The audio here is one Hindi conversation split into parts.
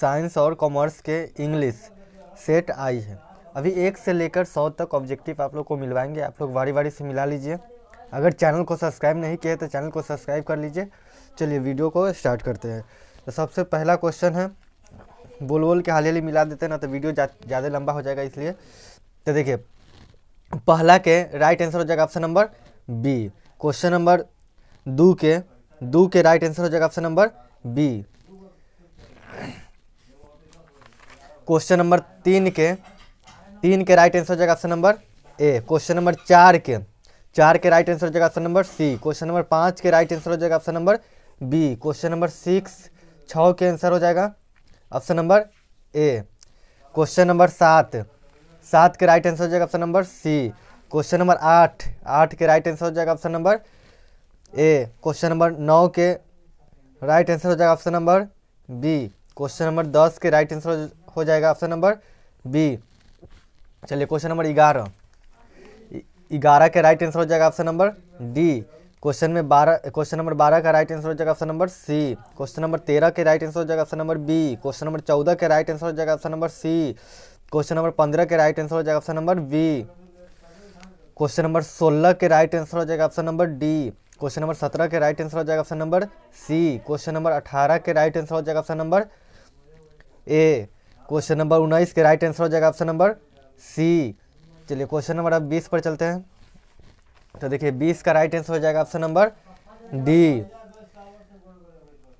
साइंस और कॉमर्स के इंग्लिश सेट आई है अभी एक से लेकर सौ तक ऑब्जेक्टिव आप लोग को मिलवाएंगे आप लोग बारी बारी से मिला लीजिए अगर चैनल को सब्सक्राइब नहीं किया तो चैनल को सब्सक्राइब कर लीजिए चलिए वीडियो को स्टार्ट करते हैं तो सबसे पहला क्वेश्चन है बोल बोल के हाल हाली मिला देते हैं ना तो वीडियो ज़्यादा जा, लंबा हो जाएगा इसलिए तो देखिए पहला के राइट आंसर हो जाएगा option number B question number दो के दो के राइट आंसर हो जाएगा option number B question number तीन के तीन के राइट आंसर हो जाएगा option number A question number चार के चार के राइट आंसर हो जाएगा option number C question number पाँच के राइट आंसर हो जाएगा option number B question number six छः के आंसर हो जाएगा option number A question number सात सात के राइट आंसर हो जाएगा option number C question number आठ आठ के राइट आंसर हो जाएगा option number A question number नौ के राइट आंसर हो जाएगा option number B question number दस के राइट आंसर हो जाएगा ऑप्शन नंबर बी चलिए क्वेश्चन नंबर ग्यारह ग्यारह का राइट आंसर हो जाएगा ऑप्शन नंबर डी क्वेश्चन में बारह क्वेश्चन नंबर बारह का राइट आंसर हो जाएगा option number C question number तेरह के राइट आंसर हो जाएगा option number B question number चौदह के राइट आंसर हो जाएगा option number C question number पंद्रह के राइट आंसर हो जाएगा option number B question number सोलह के राइट आंसर हो जाएगा option number D question number सत्रह के राइट आंसर हो जाएगा option number C question number अठारह के राइट आंसर हो जाएगा option number A question number उन्नीस के राइट आंसर हो जाएगा ऑप्शन नंबर सी चलिए क्वेश्चन नंबर अब बीस पर चलते हैं तो देखिए बीस का राइट आंसर हो जाएगा option number D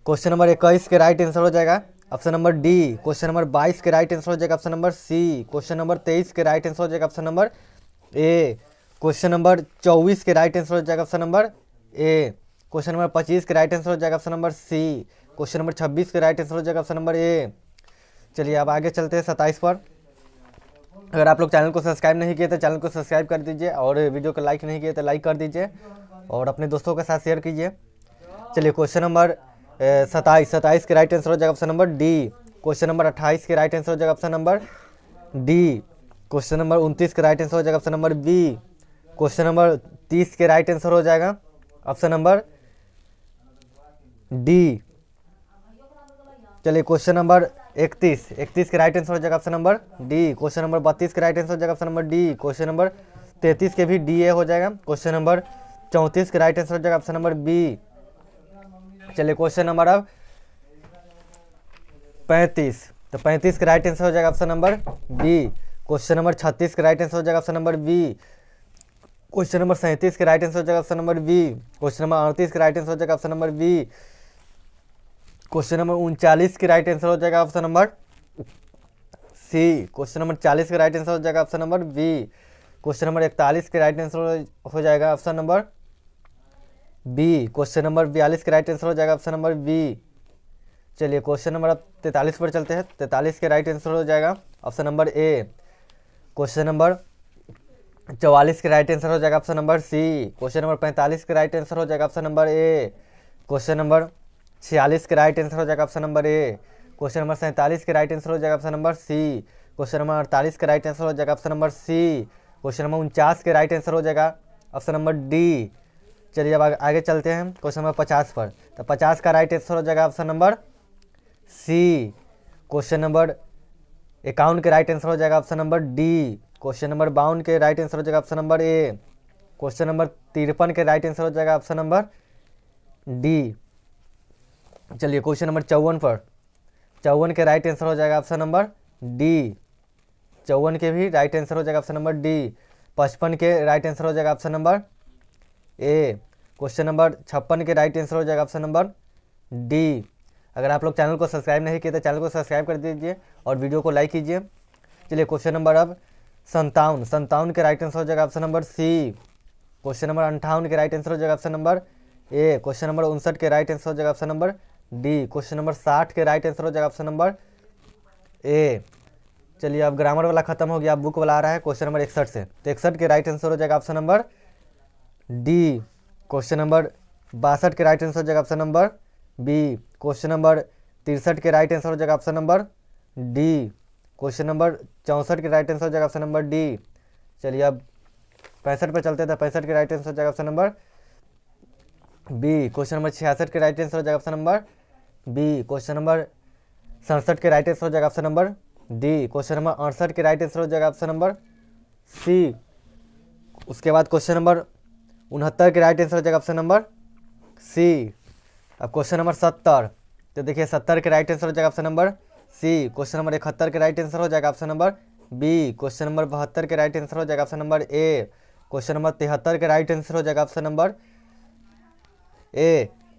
question number इक्कीस के राइट आंसर हो जाएगा option number D question number बाईस के राइट आंसर हो जाएगा option number C question number तेईस के राइट आंसर हो जाएगा option number A question number चौबीस के राइट आंसर हो जाएगा option number A question number पच्चीस के राइट आंसर हो जाएगा option number C question number छब्बीस के राइट आंसर हो जाएगा ऑप्शन नंबर ए चलिए अब आगे चलते हैं सत्ताईस पर अगर आप लोग चैनल को सब्सक्राइब नहीं किए तो चैनल को सब्सक्राइब कर दीजिए और वीडियो को लाइक नहीं किए तो लाइक कर दीजिए और अपने दोस्तों के साथ शेयर कीजिए चलिए क्वेश्चन नंबर सताईस सताईस के राइट आंसर हो जाएगा option number D question number अट्ठाईस के राइट आंसर हो जाएगा option number D question number उनतीस के राइट आंसर हो जाएगा option number B question number तीस के राइट आंसर हो जाएगा ऑप्शन नंबर डी चलिए क्वेश्चन नंबर इकतीस इकतीस के राइट आंसर हो जाएगा option number D question number बत्तीस के राइट आंसर हो जाएगा option number D question number तैंतीस के भी डी ए हो जाएगा क्वेश्चन नंबर चौंतीस के राइट आंसर हो जाएगा ऑप्शन नंबर बी चलिए क्वेश्चन नंबर अब पैंतीस तो पैंतीस का राइट आंसर हो जाएगा option number B question number छत्तीस का राइट आंसर हो जाएगा option number B question number सैंतीस का राइट आंसर हो जाएगा option number B question number अड़तीस का राइट आंसर हो जाएगा option number B question number उनचालीस के राइट आंसर हो जाएगा option number C question number चालीस का राइट आंसर हो जाएगा option number B question number इकतालीस के राइट आंसर हो जाएगा option number B question number बयालीस का राइट आंसर हो जाएगा ऑप्शन नंबर बी चलिए क्वेश्चन नंबर अब तैंतालीस पर चलते हैं तैंतालीस के राइट आंसर हो जाएगा option number A question number चवालीस के राइट आंसर हो जाएगा option number C question number पैंतालीस के राइट आंसर हो जाएगा option number A question number छियालीस के राइट आंसर हो जाएगा option number A question number सैंतालीस के राइट आंसर हो जाएगा option number C question number अड़तालीस का राइट आंसर हो जाएगा option number C question number उनचास के राइट आंसर हो जाएगा ऑप्शन नंबर डी चलिए अब आगे चलते हैं क्वेश्चन नंबर पचास पर तो पचास का राइट आंसर हो जाएगा option number C question number इक्यावन के राइट आंसर हो जाएगा option number D question number बावन के राइट आंसर हो जाएगा option number A question number तिरपन के राइट आंसर हो जाएगा ऑप्शन नंबर डी चलिए क्वेश्चन नंबर चौवन पर चौवन के राइट आंसर हो जाएगा ऑप्शन नंबर डी चौवन के भी राइट आंसर हो जाएगा ऑप्शन नंबर डी पचपन के राइट आंसर हो जाएगा option number A question number छप्पन के राइट आंसर हो जाएगा ऑप्शन नंबर डी अगर आप लोग चैनल को सब्सक्राइब नहीं किए तो चैनल को सब्सक्राइब कर दीजिए और वीडियो को लाइक कीजिए चलिए क्वेश्चन नंबर अब संतावन संतावन के राइट आंसर हो जाएगा option number C question number अंठावन के राइट आंसर हो जाएगा option number A question number उनसठ के राइट आंसर हो जाएगा option number D question number साठ के राइट आंसर हो जाएगा ऑप्शन नंबर ए चलिए अब ग्रामर वाला खत्म हो गया अब बुक वाला आ रहा है क्वेश्चन नंबर इकसठ से तो इकसठ के राइट आंसर हो जाएगा option number D question number बासठ के राइट आंसर हो जाएगा option number B question number तिरसठ के राइट आंसर हो जाएगा option number D question number चौंसठ के राइट आंसर हो जाएगा ऑप्शन नंबर डी चलिए अब पैंसठ पर चलते थे तो पैंसठ के राइट आंसर हो जाएगा option number B question number छियासठ के राइट आंसर हो जाएगा option number B question number सड़सठ के राइट आंसर हो जाएगा option number D question number अड़सठ के राइट आंसर हो जाएगा ऑप्शन नंबर सी उसके बाद क्वेश्चन नंबर उनहत्तर के राइट आंसर हो जाएगा ऑप्शन नंबर सी अब क्वेश्चन नंबर सत्तर तो देखिए सत्तर के राइट आंसर हो जाएगा option number C question number इकहत्तर के राइट आंसर हो जाएगा option number B question number बहत्तर के राइट आंसर हो जाएगा option number A question number तिहत्तर के राइट आंसर हो जाएगा option number A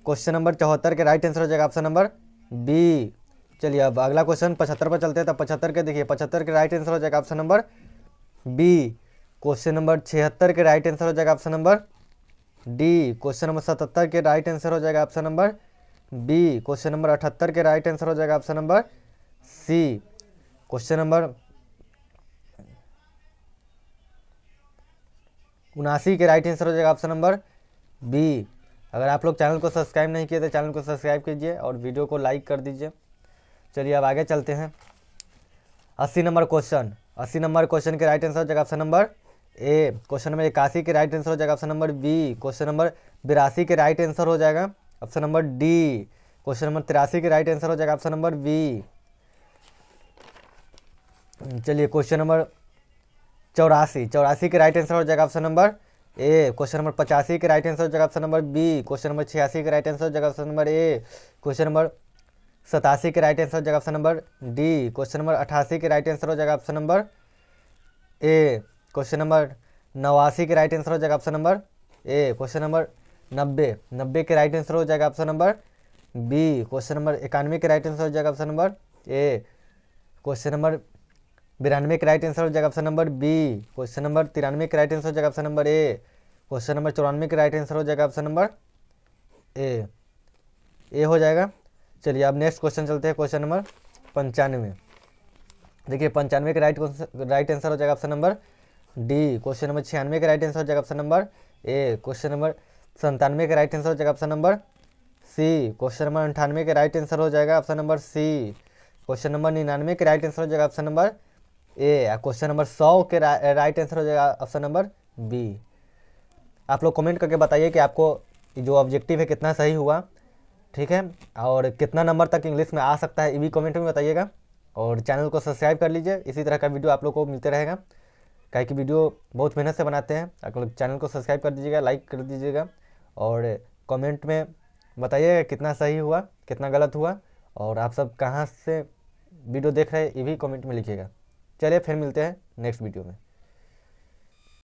question number चौहत्तर के राइट आंसर हो जाएगा ऑप्शन नंबर बी चलिए अब अगला क्वेश्चन पचहत्तर पर चलते हैं तो पचहत्तर के देखिए पचहत्तर के राइट आंसर हो जाएगा option number B question number छिहत्तर के राइट आंसर हो जाएगा option number D question number सतहत्तर के राइट आंसर हो जाएगा option number B question number अठहत्तर के राइट आंसर हो जाएगा option number C question number उनासी के राइट आंसर हो जाएगा ऑप्शन नंबर बी अगर आप लोग चैनल को सब्सक्राइब नहीं किए तो चैनल को सब्सक्राइब कीजिए और वीडियो को लाइक कर दीजिए चलिए अब आगे चलते हैं अस्सी नंबर क्वेश्चन अस्सी नंबर क्वेश्चन के राइट आंसर हो जाएगा option number A question number इक्यासी के राइट आंसर हो जाएगा option number B question number बिरासी के राइट आंसर हो जाएगा option number D question number तिरासी के राइट आंसर हो जाएगा ऑप्शन नंबर बी चलिए क्वेश्चन नंबर चौरासी चौरासी के राइट आंसर हो जाएगा option number A question number पचासी के राइट आंसर जगह option number B question number छियासी के राइट आंसर जगह option number A question number सतासी के राइट आंसर जगह option number D question number अठासी के राइट आंसर हो जगह option number A question number नवासी के राइट आंसर हो जगह option number A question number नब्बे नब्बे के राइट आंसर हो जाएगा option number B question number इक्यानवे के राइट आंसर हो जाएगा option number A question number बिरानवे का राइट आंसर हो जाएगा option number B question number तिरानवे का राइट आंसर हो जाएगा option number A question number चौरानवे का राइट आंसर हो जाएगा ऑप्शन नंबर ए ए हो जाएगा चलिए अब नेक्स्ट क्वेश्चन चलते हैं क्वेश्चन नंबर पंचानवे देखिए पंचानवे का राइट राइट आंसर हो जाएगा option number D question number छियानवे का राइट आंसर हो जाएगा option number A question number संतानवे का राइट आंसर हो जाएगा option number C question number अंठानवे का राइट आंसर हो जाएगा option number C question number निन्यानवे का राइट आंसर हो जाएगा option number A question number सौ के रा, राइट आंसर हो जाएगा ऑप्शन नंबर बी आप लोग कमेंट करके बताइए कि आपको जो ऑब्जेक्टिव है कितना सही हुआ ठीक है और कितना नंबर तक इंग्लिश में आ सकता है ये भी कमेंट में बताइएगा और चैनल को सब्सक्राइब कर लीजिए इसी तरह का वीडियो आप लोग को मिलते रहेगा क्या कि वीडियो बहुत मेहनत से बनाते हैं आप लोग चैनल को सब्सक्राइब कर दीजिएगा लाइक कर दीजिएगा और कमेंट में बताइएगा कितना सही हुआ कितना गलत हुआ और आप सब कहाँ से वीडियो देख रहे हैं ये भी कमेंट में लिखिएगा चलिए फिर मिलते हैं नेक्स्ट वीडियो में